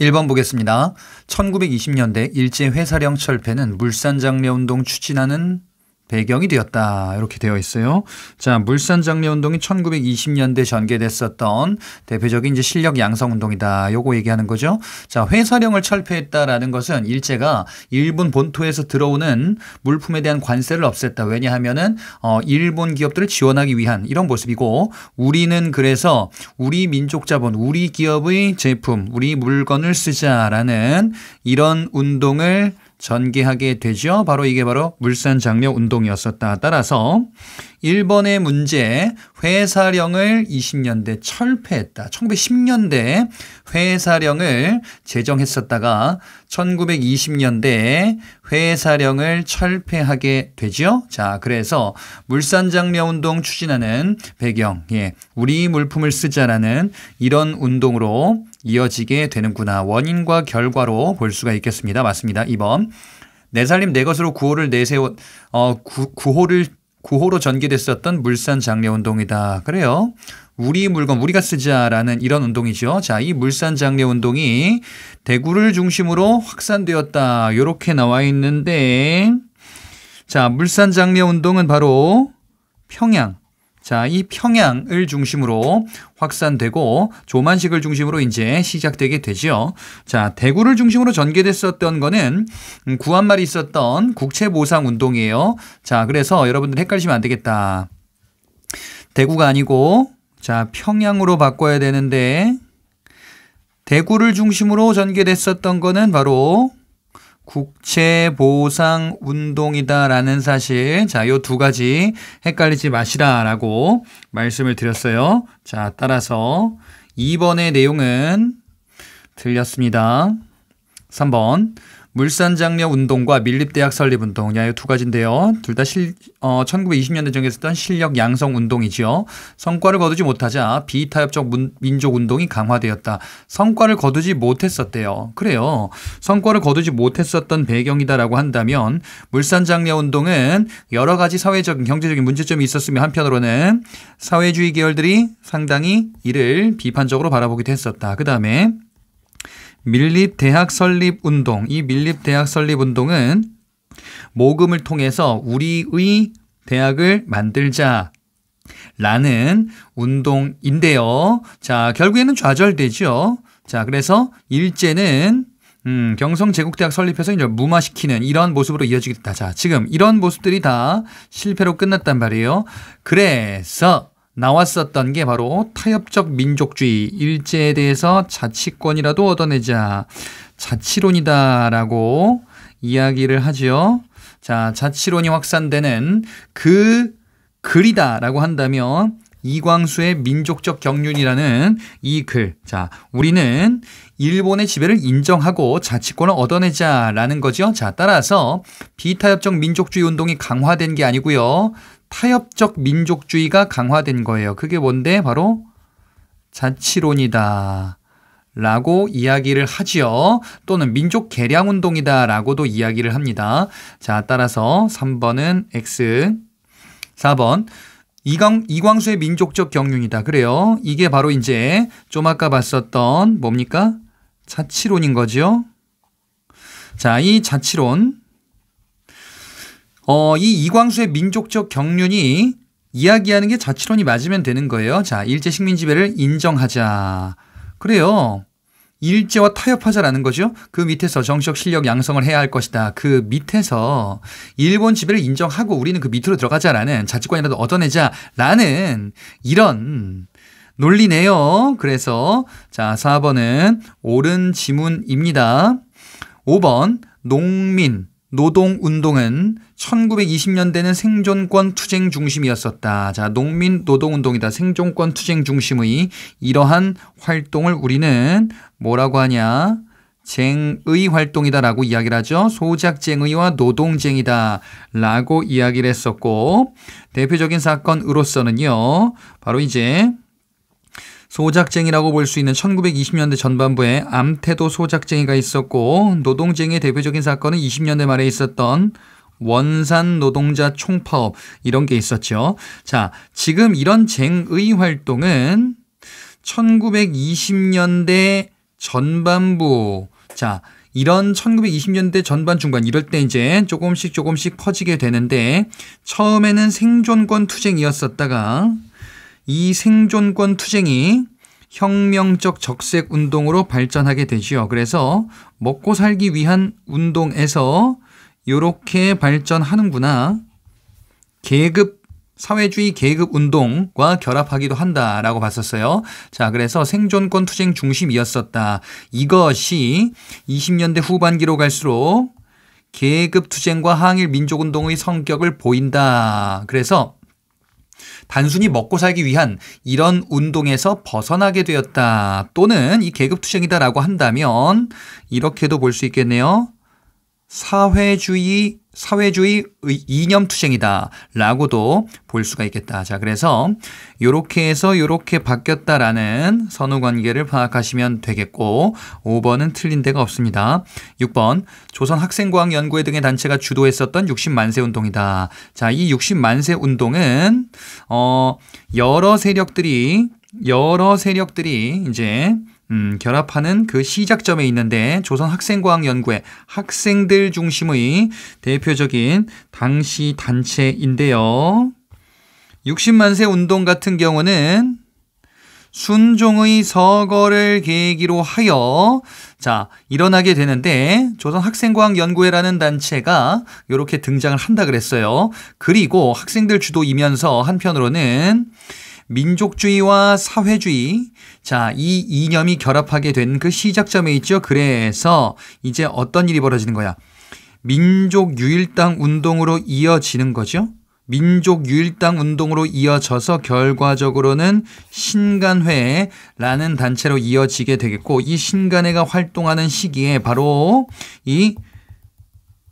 1번 보겠습니다. 1920년대 일제 회사령 철폐는 물산장례운동 추진하는 배경이 되었다. 이렇게 되어 있어요. 자, 물산 장려 운동이 1920년대 전개됐었던 대표적인 이제 실력 양성 운동이다. 요거 얘기하는 거죠. 자, 회사령을 철폐했다라는 것은 일제가 일본 본토에서 들어오는 물품에 대한 관세를 없앴다. 왜냐하면은 어 일본 기업들을 지원하기 위한 이런 모습이고 우리는 그래서 우리 민족 자본, 우리 기업의 제품, 우리 물건을 쓰자라는 이런 운동을 전개하게 되죠. 바로 이게 바로 물산 장려 운동이었었다. 따라서 1번의 문제 회사령을 20년대 철폐했다. 1910년대 회사령을 제정했었다가 1920년대 회사령을 철폐하게 되죠. 자, 그래서 물산 장려 운동 추진하는 배경, 예, 우리 물품을 쓰자라는 이런 운동으로 이어지게 되는구나. 원인과 결과로 볼 수가 있겠습니다. 맞습니다. 2번. 내 살림 내 것으로 구호를 내세워 어, 구, 구호를 구호로 전개됐었던 물산 장례 운동이다. 그래요. 우리 물건 우리가 쓰자라는 이런 운동이죠. 자, 이 물산 장례 운동이 대구를 중심으로 확산되었다. 요렇게 나와 있는데 자, 물산 장례 운동은 바로 평양 자, 이 평양을 중심으로 확산되고 조만식을 중심으로 이제 시작되게 되지요 자, 대구를 중심으로 전개됐었던 거는 음, 구한말이 있었던 국채보상 운동이에요. 자, 그래서 여러분들 헷갈리시면 안 되겠다. 대구가 아니고 자, 평양으로 바꿔야 되는데 대구를 중심으로 전개됐었던 거는 바로 국채 보상 운동이다라는 사실. 자, 요 두 가지 헷갈리지 마시라라고 말씀을 드렸어요. 자, 따라서 2번의 내용은 들렸습니다. 3번. 물산장려 운동과 밀립대학 설립 운동 야요 두 가지인데요. 둘다 어, 1920년대 정했었던 실력 양성 운동이지요. 성과를 거두지 못하자 비타협적 민족 운동이 강화되었다. 성과를 거두지 못했었대요. 그래요. 성과를 거두지 못했었던 배경이다라고 한다면 물산장려 운동은 여러 가지 사회적인 경제적인 문제점이 있었으며 한편으로는 사회주의 계열들이 상당히 이를 비판적으로 바라보기도 했었다. 그 다음에 밀립 대학 설립 운동. 이 밀립 대학 설립 운동은 모금을 통해서 우리의 대학을 만들자. 라는 운동인데요. 자, 결국에는 좌절되죠. 자, 그래서 일제는 음, 경성 제국대학 설립해서 이제 무마시키는 이런 모습으로 이어지겠다. 자, 지금 이런 모습들이 다 실패로 끝났단 말이에요. 그래서 나왔었던 게 바로 타협적 민족주의, 일제에 대해서 자치권이라도 얻어내자 자치론이다라고 이야기를 하지요. 자, 자치론이 확산되는 그 글이다라고 한다면 이광수의 민족적 경륜이라는 이 글. 자, 우리는 일본의 지배를 인정하고 자치권을 얻어내자라는 거죠. 자, 따라서 비타협적 민족주의 운동이 강화된 게 아니고요. 타협적 민족주의가 강화된 거예요. 그게 뭔데? 바로 자치론이다. 라고 이야기를 하지요. 또는 민족 개량 운동이다. 라고도 이야기를 합니다. 자, 따라서 3번은 X. 4번. 이광, 이광수의 민족적 경륜이다. 그래요. 이게 바로 이제 좀 아까 봤었던 뭡니까? 자치론인 거지요. 자, 이 자치론. 어, 이 이광수의 민족적 경륜이 이야기하는 게 자치론이 맞으면 되는 거예요. 자, 일제 식민 지배를 인정하자. 그래요. 일제와 타협하자라는 거죠. 그 밑에서 정적 치 실력 양성을 해야 할 것이다. 그 밑에서 일본 지배를 인정하고 우리는 그 밑으로 들어가자라는 자치권이라도 얻어내자라는 이런 논리네요. 그래서 자, 4번은 옳은 지문입니다. 5번 농민 노동운동은 1920년대는 생존권 투쟁 중심이었었다. 자, 농민 노동운동이다. 생존권 투쟁 중심의 이러한 활동을 우리는 뭐라고 하냐? 쟁의 활동이다라고 이야기를 하죠. 소작쟁의와 노동쟁이다라고 이야기를 했었고 대표적인 사건으로서는요. 바로 이제 소작쟁이라고 볼 수 있는 1920년대 전반부에 암태도 소작쟁이가 있었고 노동쟁의 대표적인 사건은 20년대 말에 있었던 원산 노동자 총파업 이런 게 있었죠. 자, 지금 이런 쟁의 활동은 1920년대 전반부 자, 이런 1920년대 전반 중반 이럴 때 이제 조금씩 조금씩 퍼지게 되는데 처음에는 생존권 투쟁이었었다가 이 생존권 투쟁이 혁명적 적색 운동으로 발전하게 되지요. 그래서 먹고 살기 위한 운동에서 이렇게 발전하는구나. 계급 사회주의 계급 운동과 결합하기도 한다라고 봤었어요. 자, 그래서 생존권 투쟁 중심이었었다. 이것이 20년대 후반기로 갈수록 계급 투쟁과 항일 민족 운동의 성격을 보인다. 그래서 단순히 먹고 살기 위한 이런 운동에서 벗어나게 되었다 또는 이 계급투쟁이다라고 한다면 이렇게도 볼 수 있겠네요. 사회주의 사회주의 이념 투쟁이다라고도 볼 수가 있겠다. 자, 그래서 요렇게 해서 요렇게 바뀌었다라는 선후 관계를 파악하시면 되겠고 5번은 틀린 데가 없습니다. 6번 조선 학생과학 연구회 등의 단체가 주도했었던 60만세 운동이다. 자, 이 60만세 운동은 어 여러 세력들이 여러 세력들이 이제 음, 결합하는 그 시작점에 있는데 조선학생과학연구회 학생들 중심의 대표적인 당시 단체인데요. 60만세 운동 같은 경우는 순종의 서거를 계기로 하여 자 일어나게 되는데 조선학생과학연구회라는 단체가 이렇게 등장을 한다 그랬어요. 그리고 학생들 주도이면서 한편으로는 민족주의와 사회주의, 자, 이 이념이 결합하게 된 그 시작점에 있죠. 그래서 이제 어떤 일이 벌어지는 거야? 민족 유일당 운동으로 이어지는 거죠. 민족 유일당 운동으로 이어져서 결과적으로는 신간회라는 단체로 이어지게 되겠고 이 신간회가 활동하는 시기에 바로 이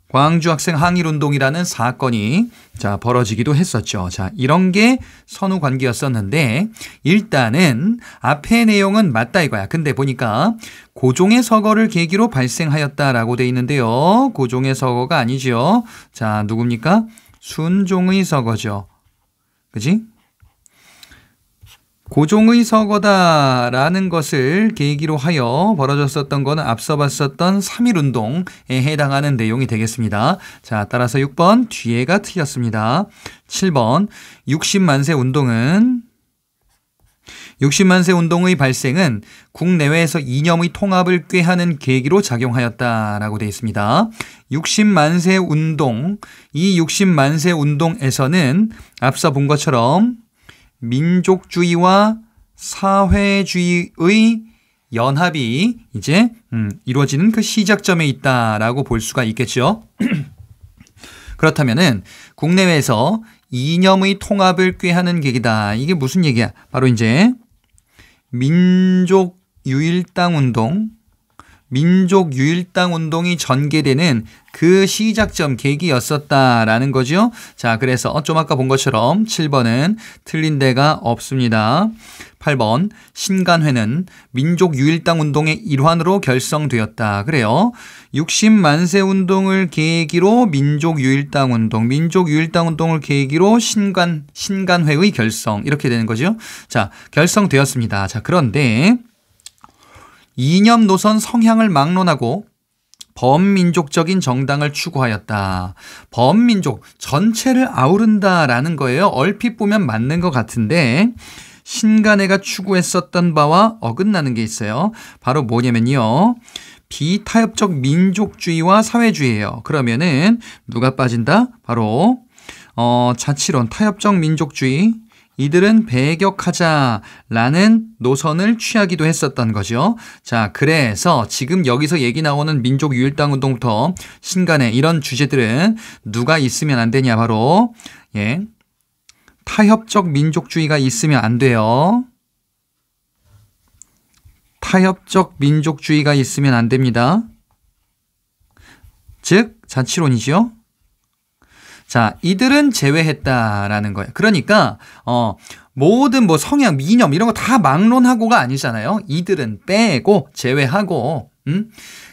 광주 학생 항일운동이라는 사건이 자 벌어지기도 했었죠. 자 이런 게 선후 관계였었는데 일단은 앞의 내용은 맞다 이거야. 근데 보니까 고종의 서거를 계기로 발생하였다라고 돼 있는데요. 고종의 서거가 아니지요. 자 누굽니까? 순종의 서거죠. 그지? 고종의 서거다라는 것을 계기로 하여 벌어졌었던 것은 앞서 봤었던 3.1운동에 해당하는 내용이 되겠습니다. 자, 따라서 6번 뒤에가 틀렸습니다. 7번 60만세 운동은 60만세 운동의 발생은 국내외에서 이념의 통합을 꾀하는 계기로 작용하였다라고 되어 있습니다. 60만세 운동, 이 60만세 운동에서는 앞서 본 것처럼 민족주의와 사회주의의 연합이 이제 음, 이루어지는 그 시작점에 있다라고 볼 수가 있겠죠. 그렇다면은 국내외에서 이념의 통합을 꾀하는 계기다. 이게 무슨 얘기야? 바로 이제 민족 유일당 운동, 민족 유일당 운동이 전개되는 그 시작점 계기였었다라는 거죠. 자, 그래서 어, 좀 아까 본 것처럼 7번은 틀린 데가 없습니다. 8번 신간회는 민족 유일당 운동의 일환으로 결성되었다. 그래요. 60만세 운동을 계기로 민족 유일당 운동, 민족 유일당 운동을 계기로 신간 신간회의 결성 이렇게 되는 거죠. 자, 결성되었습니다. 자, 그런데 이념 노선 성향을 막론하고 범민족적인 정당을 추구하였다. 범민족 전체를 아우른다라는 거예요. 얼핏 보면 맞는 것 같은데 신간회가 추구했었던 바와 어긋나는 게 있어요. 바로 뭐냐면요. 비타협적 민족주의와 사회주의예요. 그러면은 누가 빠진다? 바로 어, 자치론, 타협적 민족주의, 이들은 배격하자라는 노선을 취하기도 했었던 거죠. 자, 그래서 지금 여기서 얘기 나오는 민족 유일당 운동부터 신간에 이런 주제들은 누가 있으면 안 되냐 바로 예. 타협적 민족주의가 있으면 안 돼요. 타협적 민족주의가 있으면 안 됩니다. 즉자치론이죠 자, 이들은 제외했다라는 거예요. 그러니까 어 모든 뭐 성향, 미념 이런 거 다 막론하고가 아니잖아요. 이들은 빼고 제외하고 음?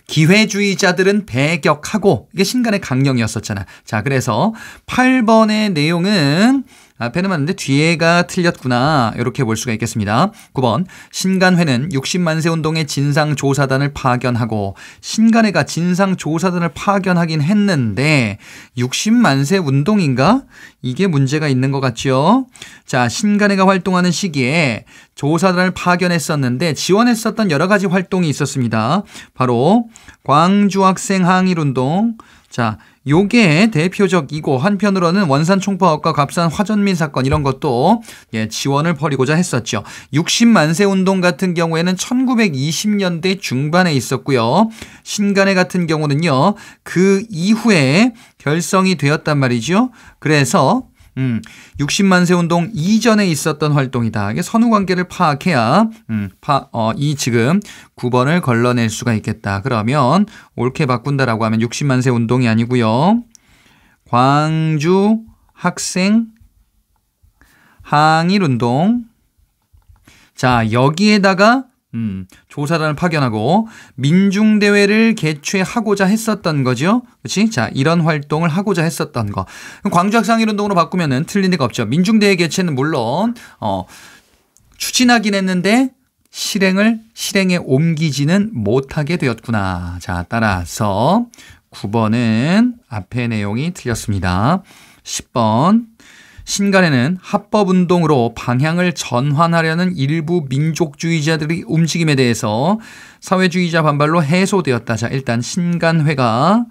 기회주의자들은 배격하고 이게 신간의 강령이었었잖아. 자, 그래서 8번의 내용은 앞에는 아, 맞는데 뒤에가 틀렸구나 이렇게 볼 수가 있겠습니다. 9번 신간회는 60만세 운동의 진상조사단을 파견하고 신간회가 진상조사단을 파견하긴 했는데 60만세 운동인가? 이게 문제가 있는 것같죠자 신간회가 활동하는 시기에 조사단을 파견했었는데 지원했었던 여러 가지 활동이 있었습니다. 바로 광주학생 항일운동 자 요게 대표적이고 한편으로는 원산 총파업과 값싼 화전민 사건 이런 것도 예, 지원을 벌이고자 했었죠. 60만세 운동 같은 경우에는 1920년대 중반에 있었고요. 신간해 같은 경우는요. 그 이후에 결성이 되었단 말이죠. 그래서 음, 60만 세 운동 이전에 있었던 활동이다. 이게 선후 관계를 파악해야 음, 파, 어, 이 지금 9번을 걸러낼 수가 있겠다. 그러면 옳게 바꾼다라고 하면 60만 세 운동이 아니고요. 광주 학생 항일 운동. 자, 여기에다가 음, 조사단을 파견하고 민중 대회를 개최하고자 했었던 거죠. 그렇지? 자, 이런 활동을 하고자 했었던 거. 광주 학상이론동으로바꾸면 틀린 데가 없죠. 민중 대회 개최는 물론 어 추진하긴 했는데 실행을 실행에 옮기지는 못하게 되었구나. 자, 따라서 9번은 앞에 내용이 틀렸습니다. 10번 신간에는 합법운동으로 방향을 전환하려는 일부 민족주의자들의 움직임에 대해서 사회주의자 반발로 해소되었다. 자, 일단 신간회가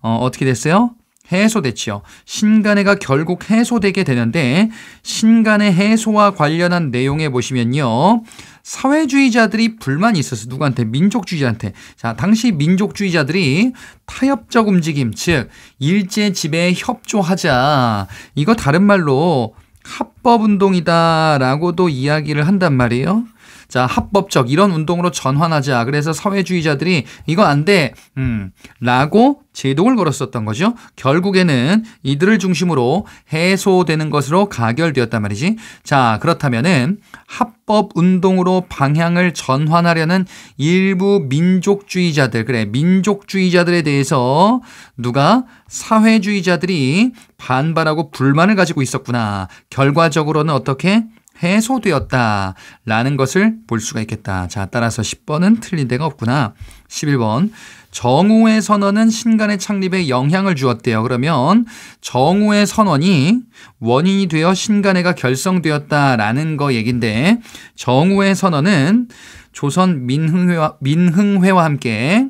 어, 어떻게 됐어요? 해소됐지요. 신간회가 결국 해소되게 되는데 신간의 해소와 관련한 내용에 보시면요. 사회주의자들이 불만이 있었어 누구한테? 민족주의자한테. 자, 당시 민족주의자들이 타협적 움직임, 즉 일제 지배에 협조하자. 이거 다른 말로 합법운동이다라고도 이야기를 한단 말이에요. 자, 합법적 이런 운동으로 전환하자. 그래서 사회주의자들이 이거 안 돼. 음. 라고 제동을 걸었었던 거죠. 결국에는 이들을 중심으로 해소되는 것으로 가결되었단 말이지. 자, 그렇다면은 합법 운동으로 방향을 전환하려는 일부 민족주의자들, 그래, 민족주의자들에 대해서 누가 사회주의자들이 반발하고 불만을 가지고 있었구나. 결과적으로는 어떻게? 해소되었다라는 것을 볼 수가 있겠다. 자, 따라서 10번은 틀린 데가 없구나. 11번. 정우의 선언은 신간의 창립에 영향을 주었대요. 그러면 정우의 선언이 원인이 되어 신간회가 결성되었다라는 거 얘긴데 정우의 선언은 조선 민흥회와, 민흥회와 함께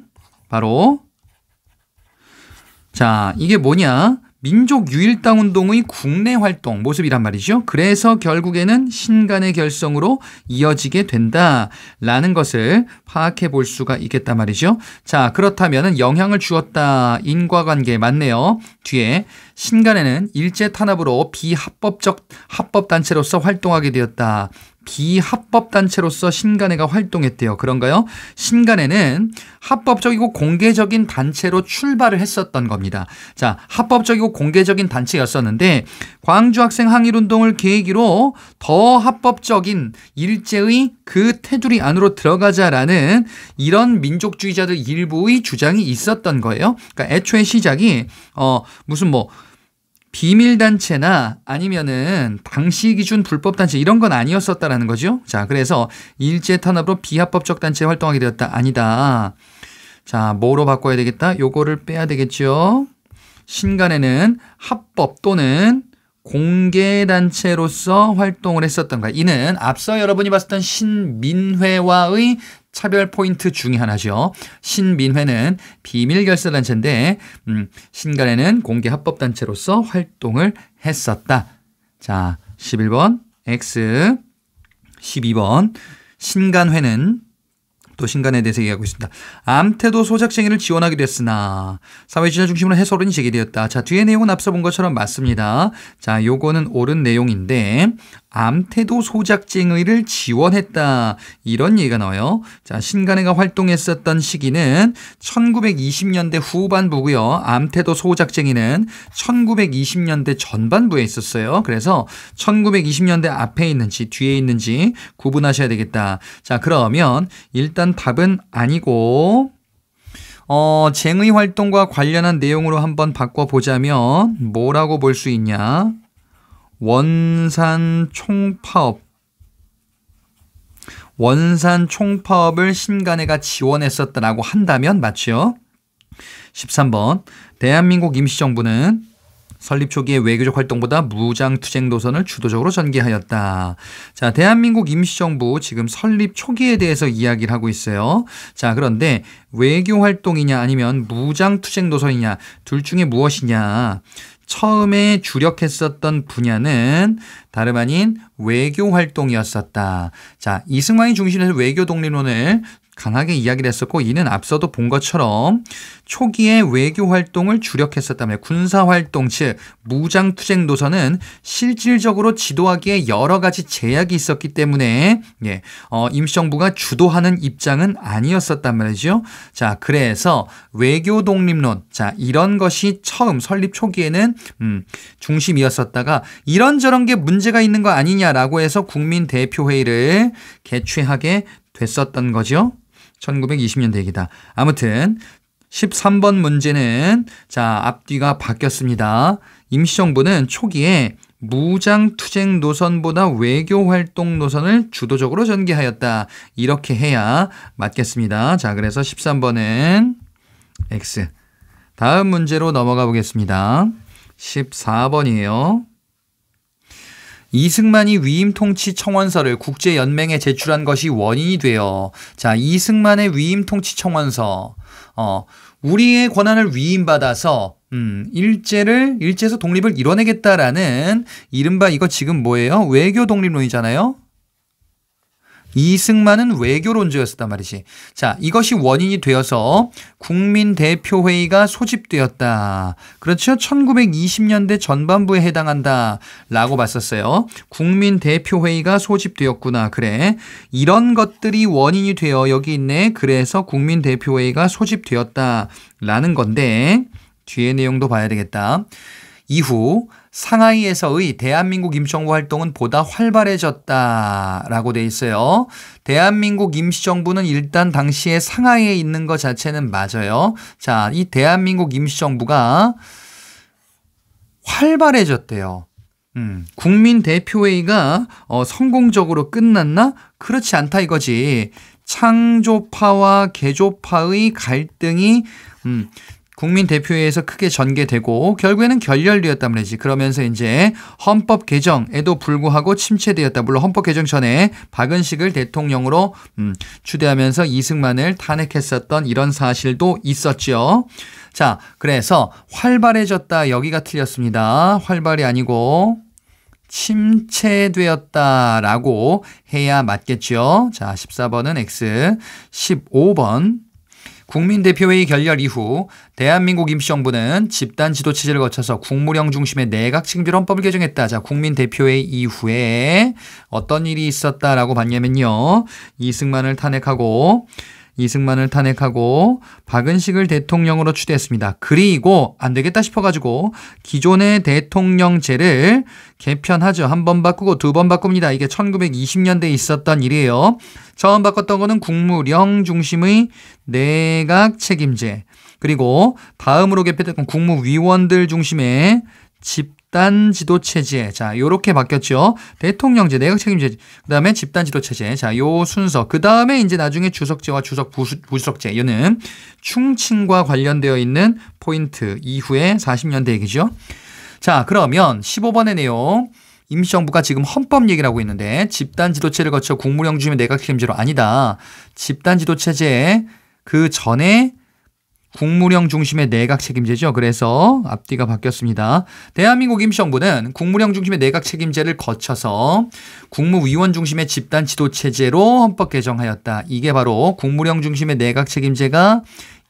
바로 자, 이게 뭐냐? 민족 유일당 운동의 국내 활동 모습이란 말이죠. 그래서 결국에는 신간의 결성으로 이어지게 된다라는 것을 파악해 볼 수가 있겠단 말이죠. 자, 그렇다면 영향을 주었다 인과관계 맞네요. 뒤에 신간에는 일제 탄압으로 비합법적 합법 단체로서 활동하게 되었다. 비합법 단체로서 신간회가 활동했대요. 그런가요? 신간회는 합법적이고 공개적인 단체로 출발을 했었던 겁니다. 자, 합법적이고 공개적인 단체였었는데 광주 학생 항일 운동을 계기로 더 합법적인 일제의 그 테두리 안으로 들어가자라는 이런 민족주의자들 일부의 주장이 있었던 거예요. 그러니까 애초에 시작이 어 무슨 뭐 비밀단체나 아니면은 당시 기준 불법단체 이런 건 아니었었다라는 거죠. 자, 그래서 일제 탄압으로 비합법적 단체 활동하게 되었다. 아니다. 자, 뭐로 바꿔야 되겠다? 요거를 빼야 되겠죠. 신간에는 합법 또는 공개단체로서 활동을 했었던가. 이는 앞서 여러분이 봤었던 신민회와의 차별 포인트 중에 하나죠. 신민회는 비밀 결사 단체인데 음, 신간에는 공개 합법 단체로서 활동을 했었다. 자, 11번 X 12번 신간회는 또 신간에 대해서 얘기하고 있습니다. 암태도 소작쟁이를 지원하기로 했으나 사회진화 중심으로 해소론이 제기되었다. 자, 뒤에 내용은 앞서 본 것처럼 맞습니다. 자, 요거는 옳은 내용인데 암태도 소작쟁의를 지원했다. 이런 얘기가 나와요. 자, 신간회가 활동했었던 시기는 1920년대 후반부고요. 암태도 소작쟁의는 1920년대 전반부에 있었어요. 그래서 1920년대 앞에 있는지 뒤에 있는지 구분하셔야 되겠다. 자, 그러면 일단 답은 아니고 어, 쟁의 활동과 관련한 내용으로 한번 바꿔 보자면 뭐라고 볼 수 있냐? 원산 총파업 원산 총파업을 신간회가 지원했었다라고 한다면 맞지요? 13번 대한민국 임시정부는 설립 초기에 외교적 활동보다 무장투쟁 노선을 주도적으로 전개하였다. 자, 대한민국 임시정부 지금 설립 초기에 대해서 이야기를 하고 있어요. 자, 그런데 외교 활동이냐 아니면 무장투쟁 노선이냐 둘 중에 무엇이냐. 처음에 주력했었던 분야는 다름 아닌 외교 활동이었었다. 자, 이승만이 중심에서 외교 독립론을 강하게 이야기를 했었고 이는 앞서도 본 것처럼 초기에 외교 활동을 주력했었다며 군사 활동 즉 무장 투쟁 노선은 실질적으로 지도하기에 여러 가지 제약이 있었기 때문에 예, 어, 임시정부가 주도하는 입장은 아니었었단 말이죠. 자 그래서 외교 독립론 자 이런 것이 처음 설립 초기에는 음, 중심이었었다가 이런저런 게 문제가 있는 거 아니냐라고 해서 국민 대표회의를 개최하게 됐었던 거죠. 1920년대 얘기다. 아무튼 13번 문제는 자, 앞뒤가 바뀌었습니다. 임시정부는 초기에 무장투쟁 노선보다 외교활동 노선을 주도적으로 전개하였다. 이렇게 해야 맞겠습니다. 자, 그래서 13번은 X. 다음 문제로 넘어가 보겠습니다. 14번이에요. 이승만이 위임 통치 청원서를 국제연맹에 제출한 것이 원인이 되어 자, 이승만의 위임 통치 청원서. 어, 우리의 권한을 위임받아서 음, 일제를 일제에서 독립을 이뤄내겠다라는 이른바 이거 지금 뭐예요? 외교 독립론이잖아요. 이승만은 외교론자였단 었 말이지. 자, 이것이 원인이 되어서 국민대표회의가 소집되었다. 그렇죠? 1920년대 전반부에 해당한다. 라고 봤었어요. 국민대표회의가 소집되었구나. 그래. 이런 것들이 원인이 되어 여기 있네. 그래서 국민대표회의가 소집되었다. 라는 건데, 뒤에 내용도 봐야 되겠다. 이후 상하이에서의 대한민국 임시정부 활동은 보다 활발해졌다라고 돼 있어요. 대한민국 임시정부는 일단 당시에 상하이에 있는 것 자체는 맞아요. 자, 이 대한민국 임시정부가 활발해졌대요. 음, 국민 대표회의가 어, 성공적으로 끝났나? 그렇지 않다 이거지. 창조파와 개조파의 갈등이 음, 국민 대표회에서 크게 전개되고 결국에는 결렬되었다면이지 그러면서 이제 헌법 개정에도 불구하고 침체되었다. 물론 헌법 개정 전에 박은식을 대통령으로 음, 추대하면서 이승만을 탄핵했었던 이런 사실도 있었지요. 자, 그래서 활발해졌다 여기가 틀렸습니다. 활발이 아니고 침체되었다라고 해야 맞겠죠. 자, 14번은 X, 15번 국민대표회의 결렬 이후 대한민국 임시정부는 집단 지도 체제를 거쳐서 국무령 중심의 내각 책임제 헌법을 개정했다. 자, 국민대표회의 이후에 어떤 일이 있었다라고 봤냐면요. 이승만을 탄핵하고 이승만을 탄핵하고 박은식을 대통령으로 추대했습니다. 그리고 안 되겠다 싶어가지고 기존의 대통령제를 개편하죠. 한 번 바꾸고 두 번 바꿉니다. 이게 1920년대에 있었던 일이에요. 처음 바꿨던 거는 국무령 중심의 내각 책임제, 그리고 다음으로 개편됐던 국무위원들 중심의 집단 지도 체제. 자, 요렇게 바뀌었죠. 대통령제, 내각 책임제, 그다음에 집단 지도 체제. 자, 요 순서. 그다음에 이제 나중에 주석제와 주석 부수석제. 요는 충칭과 관련되어 있는 포인트 이후에 40년대 얘기죠. 자, 그러면 15번의 내용. 임시정부가 지금 헌법 얘기를 하고 있는데 집단 지도체를 거쳐 국무령 중심의 내각 책임제로 아니다. 집단 지도체제에 그 전에 국무령 중심의 내각 책임제죠. 그래서 앞뒤가 바뀌었습니다. 대한민국 임시정부는 국무령 중심의 내각 책임제를 거쳐서 국무위원 중심의 집단 지도체제로 헌법 개정하였다. 이게 바로 국무령 중심의 내각 책임제가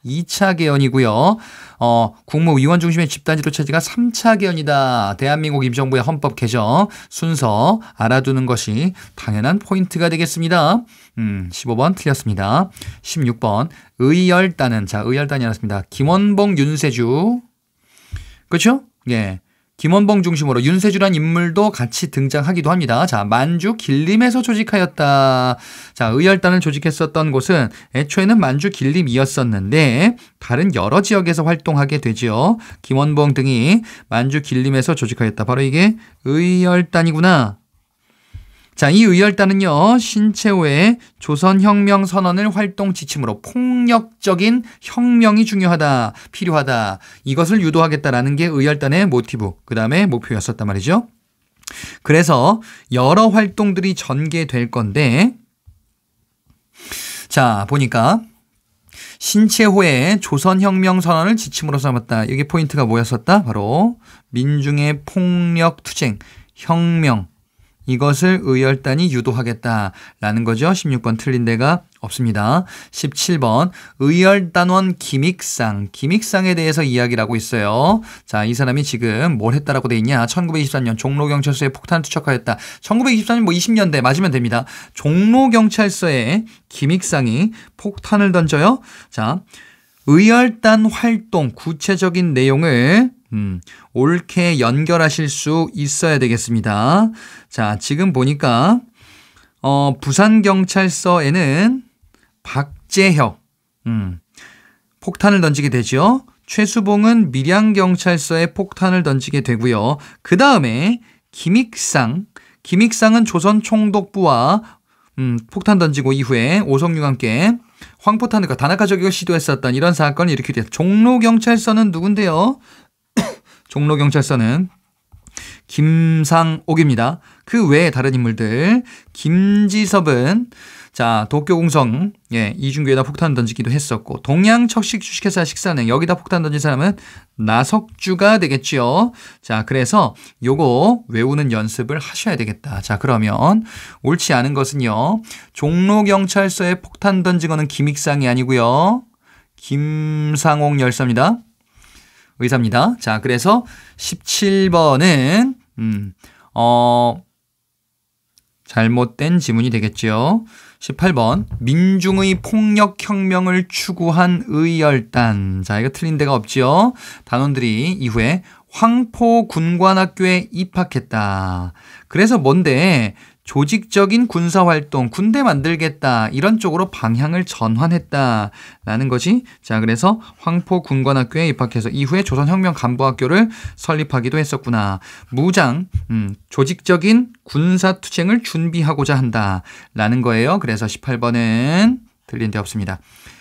2차 개헌이고요. 어, 국무위원 중심의 집단지도 체제가 3차 개헌이다. 대한민국 임정부의 헌법 개정 순서 알아두는 것이 당연한 포인트가 되겠습니다. 음, 15번 틀렸습니다. 16번 의열단은 자, 의열단이었습니다. 김원봉 윤세주. 그렇죠? 예. 김원봉 중심으로 윤세주란 인물도 같이 등장하기도 합니다. 자, 만주 길림에서 조직하였다. 자, 의열단을 조직했었던 곳은 애초에는 만주 길림이었었는데 다른 여러 지역에서 활동하게 되지요. 김원봉 등이 만주 길림에서 조직하였다. 바로 이게 의열단이구나. 자, 이 의열단은요, 신체호의 조선혁명 선언을 활동 지침으로 폭력적인 혁명이 중요하다, 필요하다, 이것을 유도하겠다라는 게 의열단의 모티브, 그 다음에 목표였었단 말이죠. 그래서 여러 활동들이 전개될 건데, 자, 보니까 신체호의 조선혁명 선언을 지침으로 삼았다. 여기 포인트가 뭐였었다? 바로 민중의 폭력 투쟁, 혁명, 이것을 의열단이 유도하겠다라는 거죠. 16번 틀린 데가 없습니다. 17번 의열단원 김익상 김익상에 대해서 이야기를 하고 있어요. 자, 이 사람이 지금 뭘 했다라고 돼 있냐? 1923년 종로경찰서에 폭탄 투척하였다. 1923년 뭐 20년대 맞으면 됩니다. 종로경찰서에 김익상이 폭탄을 던져요. 자, 의열단 활동 구체적인 내용을 음, 옳게 연결하실 수 있어야 되겠습니다. 자, 지금 보니까, 어, 부산경찰서에는 박재혁, 음, 폭탄을 던지게 되죠. 최수봉은 밀양경찰서에 폭탄을 던지게 되고요. 그 다음에 김익상, 김익상은 조선총독부와 음, 폭탄 던지고 이후에 오성유와 함께 황포탄과 단아카 그러니까 저격을 시도했었던 이런 사건이 일으키게 종로경찰서는 누군데요? 종로경찰서는 김상옥입니다. 그 외에 다른 인물들 김지섭은 자 도쿄공성 예 이중교에다 폭탄 던지기도 했었고 동양척식 주식회사 식사는 여기다 폭탄 던진 사람은 나석주가 되겠지요. 자 그래서 요거 외우는 연습을 하셔야 되겠다. 자 그러면 옳지 않은 것은요 종로경찰서에 폭탄 던진 거는 김익상이 아니고요 김상옥 열사입니다. 의사입니다. 자, 그래서 17번은, 음, 어, 잘못된 지문이 되겠죠. 18번 민중의 폭력혁명을 추구한 의열단 자 이거 틀린 데가 없지요 단원들이 이후에 황포군관학교에 입학했다 그래서 뭔데 조직적인 군사 활동, 군대 만들겠다 이런 쪽으로 방향을 전환했다라는 것이 자 그래서 황포 군관학교에 입학해서 이후에 조선혁명 간부학교를 설립하기도 했었구나 무장 음, 조직적인 군사 투쟁을 준비하고자 한다라는 거예요. 그래서 18번은 틀린 데 없습니다.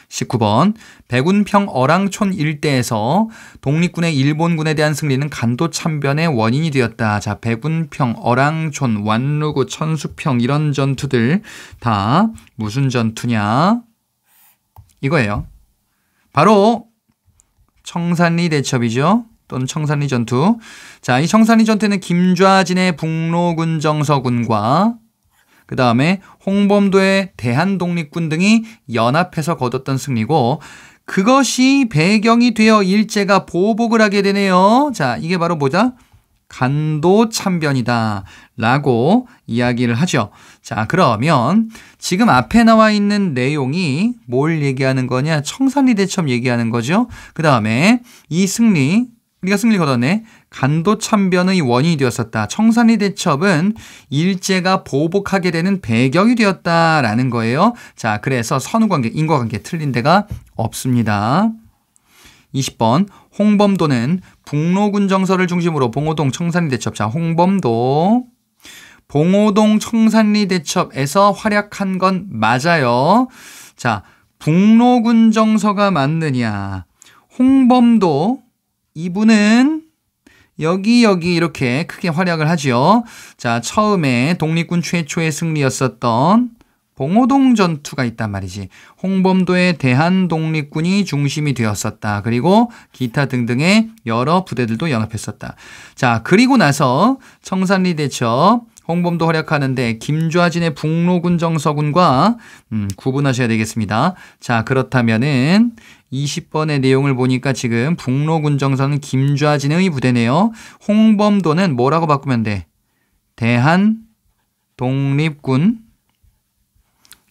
19번 백운평 어랑촌 일대에서 독립군의 일본군에 대한 승리는 간도 참변의 원인이 되었다. 자, 백운평, 어랑촌, 완루구, 천수평 이런 전투들 다 무슨 전투냐? 이거예요. 바로 청산리 대첩이죠. 또는 청산리 전투. 자, 이 청산리 전투는 김좌진의 북로군 정서군과 그 다음에 홍범도의 대한독립군 등이 연합해서 거뒀던 승리고 그것이 배경이 되어 일제가 보복을 하게 되네요. 자, 이게 바로 보자. 간도 참변이다. 라고 이야기를 하죠. 자, 그러면 지금 앞에 나와 있는 내용이 뭘 얘기하는 거냐? 청산리 대첩 얘기하는 거죠. 그 다음에 이 승리, 우리가 승리 거뒀네. 간도 참변의 원인이 되었었다. 청산리 대첩은 일제가 보복하게 되는 배경이 되었다라는 거예요. 자, 그래서 선후관계, 인과관계 틀린 데가 없습니다. 20번 홍범도는 북로군 정서를 중심으로 봉오동 청산리 대첩 자 홍범도 봉오동 청산리 대첩에서 활약한 건 맞아요. 자 북로군 정서가 맞느냐 홍범도 이분은 여기 여기 이렇게 크게 활약을 하지요. 자, 처음에 독립군 최초의 승리였었던 봉오동 전투가 있단 말이지. 홍범도의 대한 독립군이 중심이 되었었다. 그리고 기타 등등의 여러 부대들도 연합했었다. 자, 그리고 나서 청산리 대처 홍범도 활약하는데 김좌진의 북로군 정서군과 음, 구분하셔야 되겠습니다. 자, 그렇다면은 20번의 내용을 보니까 지금 북로군정선은 김좌진의 부대네요. 홍범도는 뭐라고 바꾸면 돼? 대한 독립군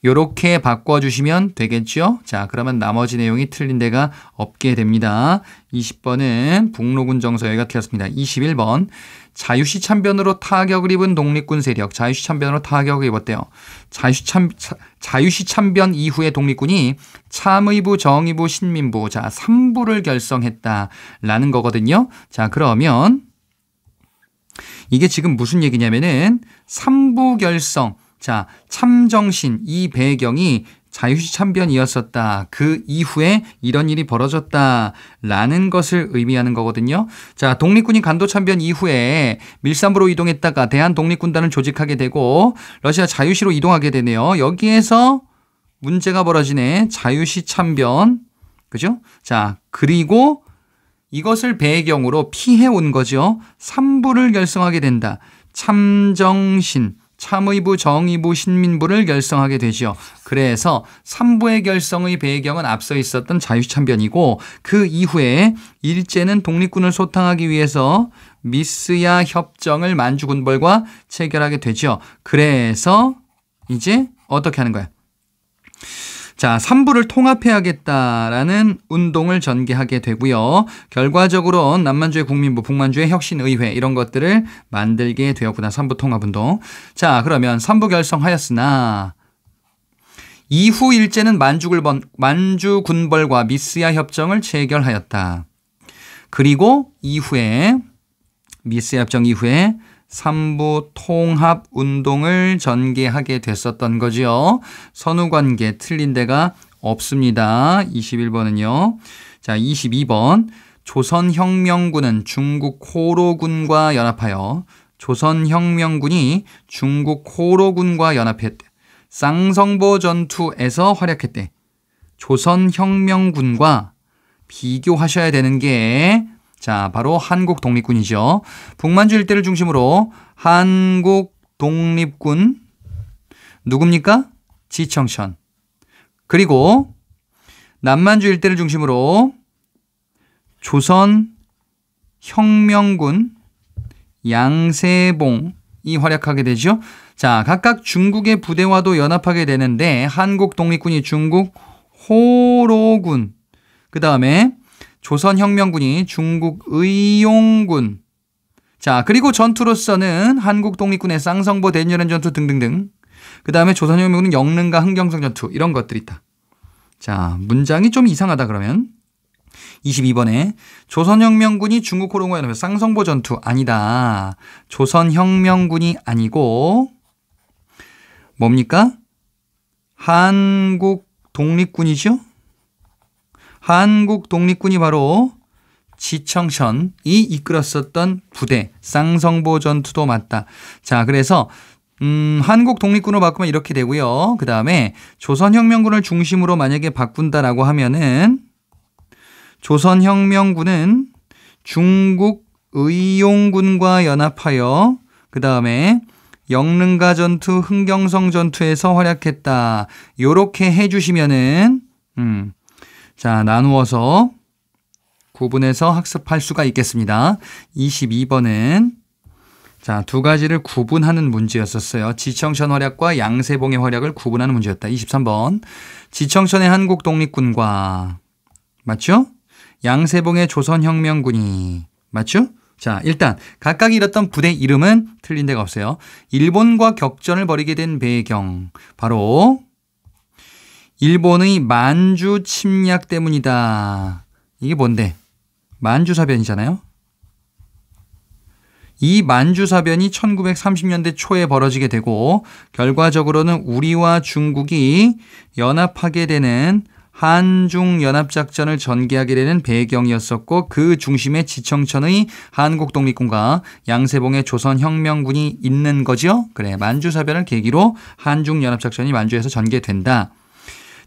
요렇게 바꿔주시면 되겠죠? 자, 그러면 나머지 내용이 틀린 데가 없게 됩니다. 20번은 북로군 정서여기가 틀렸습니다. 21번 자유시 참변으로 타격을 입은 독립군 세력, 자유시 참변으로 타격을 입었대요. 자유시 참, 자유시 참변 이후에 독립군이 참의부, 정의부, 신민부, 자, 3부를 결성했다라는 거거든요. 자, 그러면 이게 지금 무슨 얘기냐면은 3부 결성, 자, 참정신 이 배경이 자유시 참변이었었다. 그 이후에 이런 일이 벌어졌다라는 것을 의미하는 거거든요. 자, 독립군이 간도 참변 이후에 밀산부로 이동했다가 대한 독립군단을 조직하게 되고 러시아 자유시로 이동하게 되네요. 여기에서 문제가 벌어지네. 자유시 참변. 그죠? 자, 그리고 이것을 배경으로 피해온 거죠. 삼부를 결성하게 된다. 참정신. 참의부, 정의부, 신민부를 결성하게 되지요. 그래서 삼부의 결성의 배경은 앞서 있었던 자유참변이고 그 이후에 일제는 독립군을 소탕하기 위해서 미스야 협정을 만주군벌과 체결하게 되지요. 그래서 이제 어떻게 하는 거야? 자, 3부를 통합해야겠다라는 운동을 전개하게 되고요. 결과적으로 남만주의 국민부, 북만주의 혁신의회 이런 것들을 만들게 되었구나. 3부 통합운동. 자, 그러면 3부 결성하였으나 이후 일제는 만주군벌, 만주군벌과 미스야 협정을 체결하였다. 그리고 이후에 미스야 협정 이후에 삼부 통합 운동을 전개하게 됐었던 거지요. 선후 관계 틀린 데가 없습니다. 21번은요. 자, 22번. 조선혁명군은 중국 호로군과 연합하여 조선혁명군이 중국 호로군과 연합했대. 쌍성보 전투에서 활약했대. 조선혁명군과 비교하셔야 되는 게 자, 바로 한국 독립군이죠. 북만주 일대를 중심으로 한국 독립군 누굽니까? 지청천. 그리고 남만주 일대를 중심으로 조선 혁명군 양세봉이 활약하게 되죠. 자, 각각 중국의 부대와도 연합하게 되는데 한국 독립군이 중국 호로군 그 다음에 조선혁명군이 중국 의용군 자 그리고 전투로서는 한국 독립군의 쌍성보 대연 전투 등등등 그 다음에 조선혁명군은 영릉과 흥경성 전투 이런 것들이 있다. 자 문장이 좀 이상하다 그러면 22번에 조선혁명군이 중국 호롱호에 넘어 쌍성보 전투 아니다. 조선혁명군이 아니고 뭡니까? 한국 독립군이죠? 한국 독립군이 바로 지청션이 이끌었었던 부대 쌍성보 전투도 맞다. 자, 그래서 음, 한국 독립군을 바꾸면 이렇게 되고요. 그다음에 조선혁명군을 중심으로 만약에 바꾼다라고 하면은 조선혁명군은 중국 의용군과 연합하여 그다음에 영릉가 전투, 흥경성 전투에서 활약했다. 요렇게 해 주시면은 음. 자, 나누어서 구분해서 학습할 수가 있겠습니다. 22번은 자, 두 가지를 구분하는 문제였었어요. 지청천 활약과 양세봉의 활약을 구분하는 문제였다. 23번. 지청천의 한국 독립군과 맞죠? 양세봉의 조선혁명군이 맞죠? 자, 일단 각각 잃었던 부대 이름은 틀린 데가 없어요. 일본과 격전을 벌이게 된 배경 바로 일본의 만주 침략 때문이다. 이게 뭔데? 만주 사변이잖아요. 이 만주 사변이 1930년대 초에 벌어지게 되고 결과적으로는 우리와 중국이 연합하게 되는 한중 연합 작전을 전개하게 되는 배경이었었고 그 중심에 지청천의 한국 독립군과 양세봉의 조선 혁명군이 있는 거죠. 그래 만주 사변을 계기로 한중 연합 작전이 만주에서 전개된다.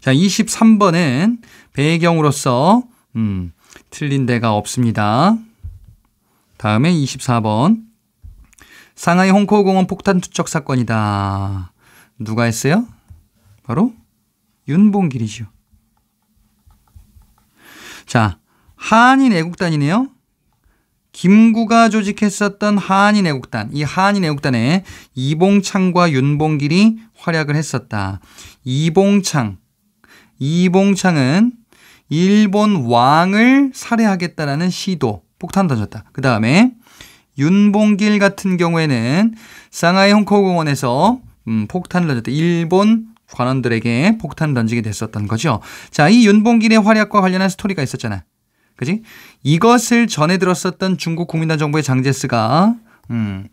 자, 23번엔 배경으로서 음, 틀린 데가 없습니다. 다음에 24번. 상하이 홍콩 공원 폭탄 투척 사건이다. 누가 했어요? 바로 윤봉길이죠. 자, 한인 애국단이네요. 김구가 조직했었던 한인 애국단. 이 한인 애국단에 이봉창과 윤봉길이 활약을 했었다. 이봉창, 이봉창은 일본 왕을 살해하겠다라는 시도 폭탄 던졌다. 그 다음에 윤봉길 같은 경우에는 상하이 홍콩공원에서 음, 폭탄을 던졌다. 일본 관원들에게 폭탄을 던지게 됐었던 거죠. 자, 이 윤봉길의 활약과 관련한 스토리가 있었잖아. 그지? 이것을 전에 들었었던 중국 국민당 정부의 장제스가 음,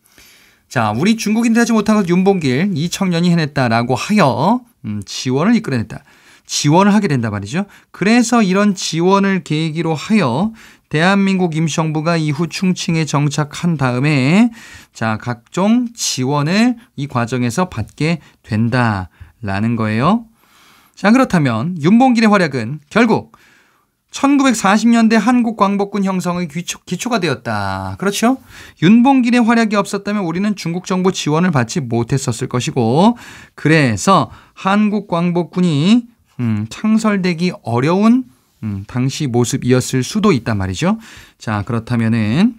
자, 우리 중국인들 하지 못한 것 윤봉길, 이 청년이 해냈다라고 하여 음, 지원을 이끌어냈다. 지원을 하게 된다 말이죠. 그래서 이런 지원을 계기로 하여 대한민국 임시정부가 이후 충칭에 정착한 다음에 자 각종 지원을 이 과정에서 받게 된다라는 거예요. 자 그렇다면 윤봉길의 활약은 결국 1940년대 한국 광복군 형성의 기초, 가 되었다. 그렇죠? 윤봉길의 활약이 없었다면 우리는 중국 정부 지원을 받지 못했었을 것이고, 그래서 한국 광복군이 음, 창설되기 어려운 음, 당시 모습이었을 수도 있단 말이죠. 자, 그렇다면은